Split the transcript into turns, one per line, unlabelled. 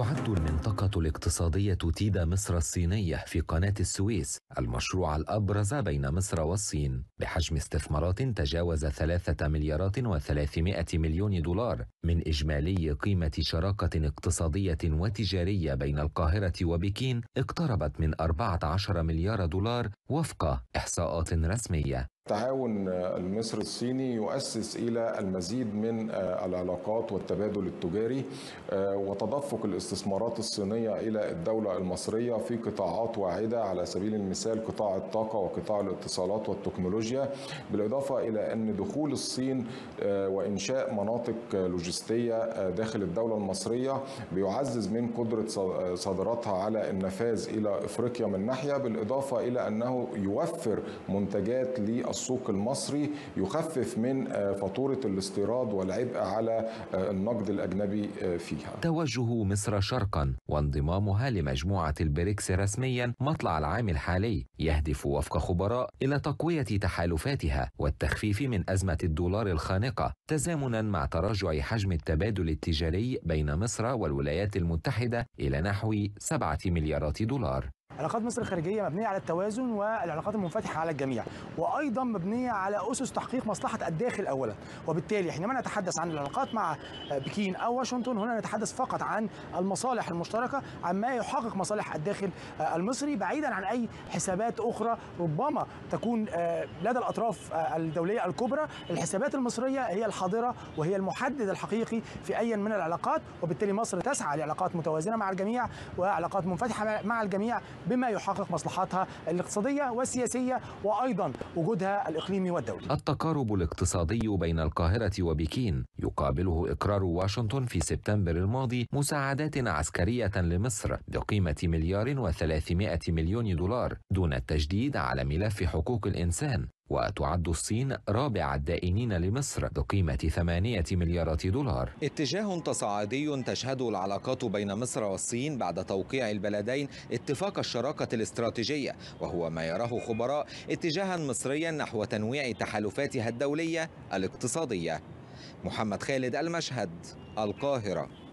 تعد المنطقة الاقتصادية تيدا مصر الصينية في قناة السويس المشروع الأبرز بين مصر والصين بحجم استثمارات تجاوز ثلاثة مليارات وثلاثمائة مليون دولار من إجمالي قيمة شراكة اقتصادية وتجارية بين القاهرة وبكين اقتربت من 14 مليار دولار وفق إحصاءات رسمية
التعاون آه، المصري الصيني يؤسس الى المزيد من آه، العلاقات والتبادل التجاري آه، وتدفق الاستثمارات الصينيه الى الدوله المصريه في قطاعات واعده على سبيل المثال قطاع الطاقه وقطاع الاتصالات والتكنولوجيا بالاضافه الى ان دخول الصين وانشاء مناطق لوجستيه داخل الدوله المصريه بيعزز من قدره صادراتها على النفاذ الى افريقيا من ناحيه بالاضافه الى انه يوفر منتجات للصين السوق المصري يخفف من آه، فاتورة الاستيراد والعبء على آه، النقد الأجنبي آه، فيها
توجه مصر شرقا وانضمامها لمجموعة البريكس رسميا مطلع العام الحالي يهدف وفق خبراء إلى تقوية تحالفاتها والتخفيف من أزمة الدولار الخانقة تزامنا مع تراجع حجم التبادل التجاري بين مصر والولايات المتحدة إلى نحو 7 مليارات دولار
علاقات مصر الخارجيه مبنيه على التوازن والعلاقات المنفتحه على الجميع وايضا مبنيه على اسس تحقيق مصلحه الداخل اولا وبالتالي حينما نتحدث عن العلاقات مع بكين او واشنطن هنا نتحدث فقط عن المصالح المشتركه عما يحقق مصالح الداخل المصري بعيدا عن اي حسابات اخرى ربما تكون لدى الاطراف الدوليه الكبرى الحسابات المصريه هي الحاضره وهي المحدد الحقيقي في اي من العلاقات وبالتالي مصر تسعى لعلاقات متوازنه مع الجميع وعلاقات منفتحه مع الجميع بما يحقق مصلحاتها الاقتصادية والسياسية وأيضا وجودها الإقليمي والدولي
التقارب الاقتصادي بين القاهرة وبكين يقابله إقرار واشنطن في سبتمبر الماضي مساعدات عسكرية لمصر بقيمة مليار و300 مليون دولار دون التجديد على ملف حقوق الإنسان وتعد الصين رابع الدائنين لمصر بقيمة 8 مليارات دولار اتجاه تصاعدي تشهده العلاقات بين مصر والصين بعد توقيع البلدين اتفاق الشراكة الاستراتيجية وهو ما يراه خبراء اتجاها مصريا نحو تنويع تحالفاتها الدولية الاقتصادية محمد خالد المشهد القاهرة